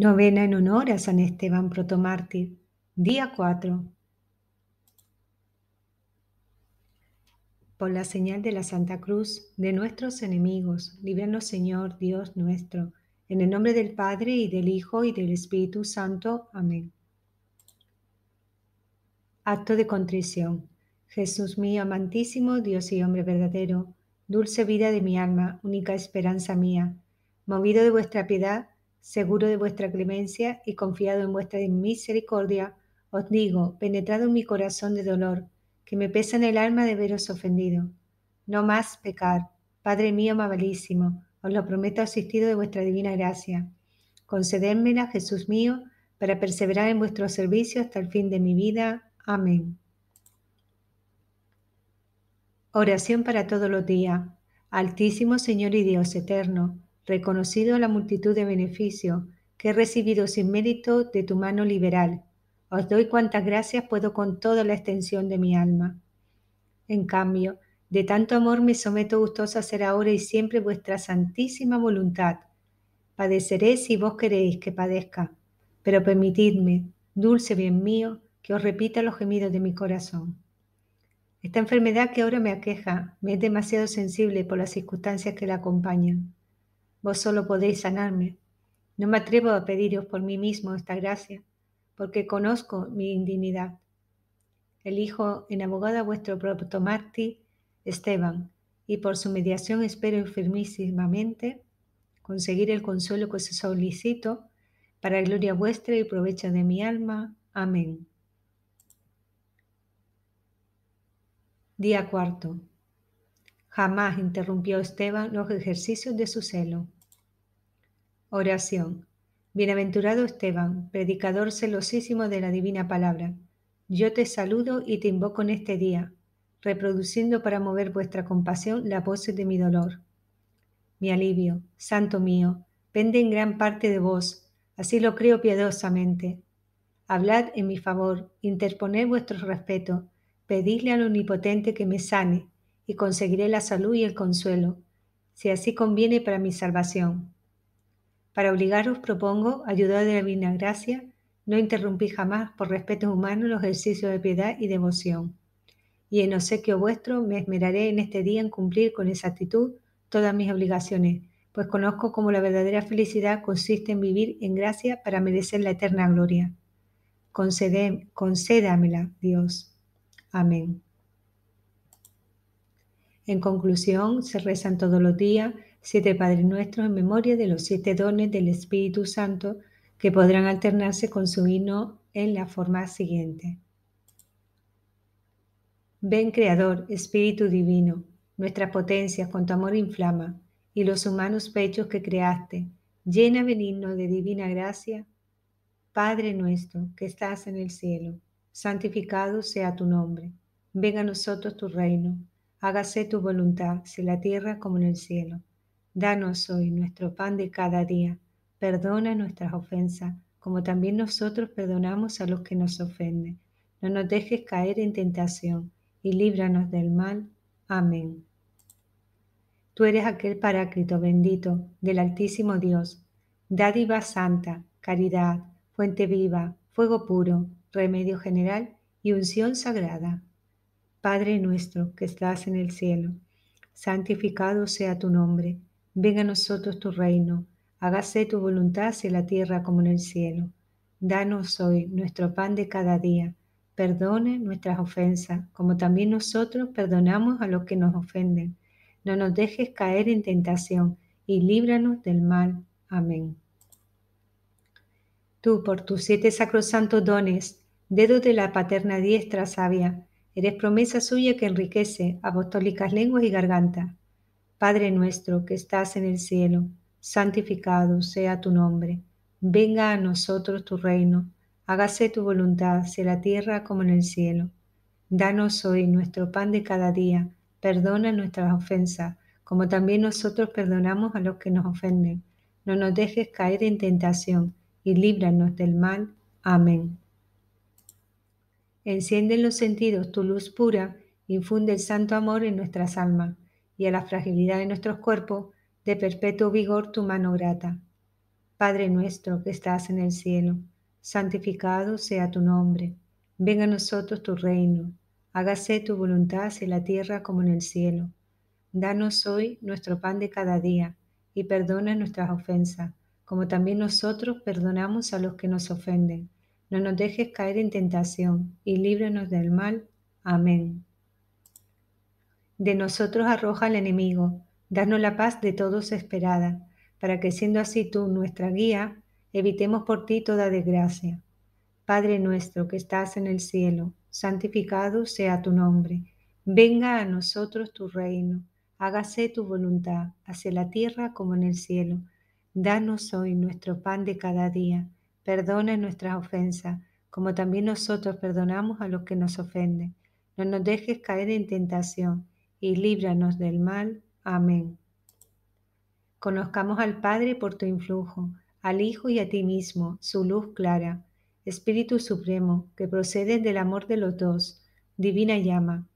Novena en honor a San Esteban Protomártir, día 4. Por la señal de la Santa Cruz de nuestros enemigos, líbranos Señor Dios nuestro, en el nombre del Padre y del Hijo y del Espíritu Santo. Amén. Acto de contrición. Jesús mío, amantísimo Dios y hombre verdadero, dulce vida de mi alma, única esperanza mía, movido de vuestra piedad, Seguro de vuestra clemencia y confiado en vuestra misericordia, os digo, penetrado en mi corazón de dolor, que me pesa en el alma de veros ofendido. No más pecar, Padre mío amabilísimo, os lo prometo asistido de vuestra divina gracia. Concededmela, Jesús mío, para perseverar en vuestro servicio hasta el fin de mi vida. Amén. Oración para todos los días. Altísimo Señor y Dios eterno reconocido la multitud de beneficios que he recibido sin mérito de tu mano liberal. Os doy cuantas gracias puedo con toda la extensión de mi alma. En cambio, de tanto amor me someto gustoso a ser ahora y siempre vuestra santísima voluntad. Padeceré si vos queréis que padezca, pero permitidme, dulce bien mío, que os repita los gemidos de mi corazón. Esta enfermedad que ahora me aqueja me es demasiado sensible por las circunstancias que la acompañan. Vos solo podéis sanarme. No me atrevo a pediros por mí mismo esta gracia, porque conozco mi indignidad. Elijo en abogado a vuestro Martí, Esteban, y por su mediación espero firmísimamente conseguir el consuelo que os solicito para gloria vuestra y provecho de mi alma. Amén. Día cuarto. Jamás interrumpió Esteban los ejercicios de su celo. Oración. Bienaventurado Esteban, predicador celosísimo de la divina palabra, yo te saludo y te invoco en este día, reproduciendo para mover vuestra compasión la voz de mi dolor. Mi alivio, santo mío, pende en gran parte de vos, así lo creo piadosamente. Hablad en mi favor, interponed vuestro respeto, pedidle al Omnipotente que me sane, y conseguiré la salud y el consuelo, si así conviene para mi salvación. Para obligaros propongo, ayudado de la divina gracia, no interrumpí jamás por respeto humano los ejercicios de piedad y devoción. Y en obsequio vuestro me esmeraré en este día en cumplir con exactitud todas mis obligaciones, pues conozco cómo la verdadera felicidad consiste en vivir en gracia para merecer la eterna gloria. Concedé, concédamela, Dios. Amén. En conclusión, se rezan todos los días siete Padres Nuestros en memoria de los siete dones del Espíritu Santo que podrán alternarse con su himno en la forma siguiente. Ven Creador, Espíritu Divino, nuestra potencia con tu amor inflama, y los humanos pechos que creaste, llena benigno de divina gracia. Padre nuestro que estás en el cielo, santificado sea tu nombre, venga a nosotros tu reino hágase tu voluntad, si la tierra como en el cielo. Danos hoy nuestro pan de cada día, perdona nuestras ofensas, como también nosotros perdonamos a los que nos ofenden. No nos dejes caer en tentación, y líbranos del mal. Amén. Tú eres aquel paráclito bendito del Altísimo Dios, dádiva santa, caridad, fuente viva, fuego puro, remedio general y unción sagrada. Padre nuestro que estás en el cielo, santificado sea tu nombre, venga a nosotros tu reino, hágase tu voluntad en la tierra como en el cielo. Danos hoy nuestro pan de cada día, perdone nuestras ofensas, como también nosotros perdonamos a los que nos ofenden. No nos dejes caer en tentación y líbranos del mal. Amén. Tú, por tus siete sacrosantos dones, dedo de la paterna diestra sabia, Eres promesa suya que enriquece apostólicas lenguas y garganta. Padre nuestro que estás en el cielo, santificado sea tu nombre. Venga a nosotros tu reino. Hágase tu voluntad, sea la tierra como en el cielo. Danos hoy nuestro pan de cada día. Perdona nuestras ofensas, como también nosotros perdonamos a los que nos ofenden. No nos dejes caer en tentación y líbranos del mal. Amén. Enciende en los sentidos tu luz pura, infunde el santo amor en nuestras almas y a la fragilidad de nuestros cuerpos, de perpetuo vigor tu mano grata. Padre nuestro que estás en el cielo, santificado sea tu nombre, venga a nosotros tu reino, hágase tu voluntad en la tierra como en el cielo. Danos hoy nuestro pan de cada día y perdona nuestras ofensas, como también nosotros perdonamos a los que nos ofenden no nos dejes caer en tentación, y líbranos del mal. Amén. De nosotros arroja el enemigo, danos la paz de todos esperada, para que siendo así tú nuestra guía, evitemos por ti toda desgracia. Padre nuestro que estás en el cielo, santificado sea tu nombre. Venga a nosotros tu reino, hágase tu voluntad, hacia la tierra como en el cielo. Danos hoy nuestro pan de cada día Perdona nuestras ofensas, como también nosotros perdonamos a los que nos ofenden. No nos dejes caer en tentación, y líbranos del mal. Amén. Conozcamos al Padre por tu influjo, al Hijo y a ti mismo, su luz clara. Espíritu Supremo, que procedes del amor de los dos, divina llama.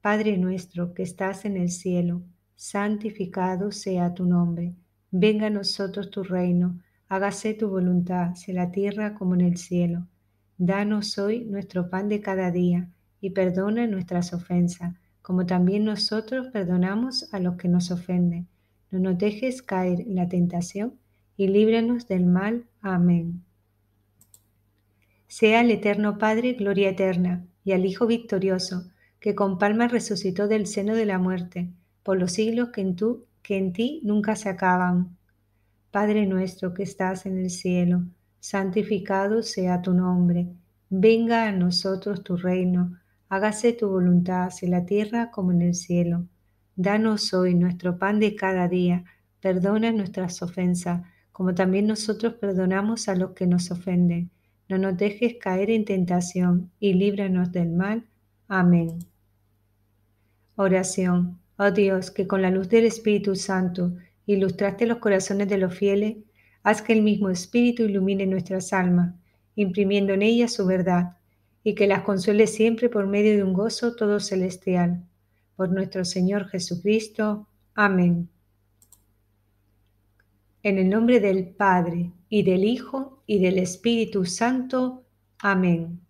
Padre nuestro que estás en el cielo, santificado sea tu nombre. Venga a nosotros tu reino hágase tu voluntad, sea la tierra como en el cielo. Danos hoy nuestro pan de cada día, y perdona nuestras ofensas, como también nosotros perdonamos a los que nos ofenden. No nos dejes caer en la tentación, y líbranos del mal. Amén. Sea el Eterno Padre gloria eterna, y al Hijo victorioso, que con palmas resucitó del seno de la muerte, por los siglos que en, que en ti nunca se acaban. Padre nuestro que estás en el cielo, santificado sea tu nombre, venga a nosotros tu reino, hágase tu voluntad en la tierra como en el cielo. Danos hoy nuestro pan de cada día, perdona nuestras ofensas, como también nosotros perdonamos a los que nos ofenden. No nos dejes caer en tentación y líbranos del mal. Amén. Oración. Oh Dios, que con la luz del Espíritu Santo, ilustraste los corazones de los fieles, haz que el mismo Espíritu ilumine nuestras almas, imprimiendo en ellas su verdad, y que las consuele siempre por medio de un gozo todo celestial. Por nuestro Señor Jesucristo. Amén. En el nombre del Padre, y del Hijo, y del Espíritu Santo. Amén.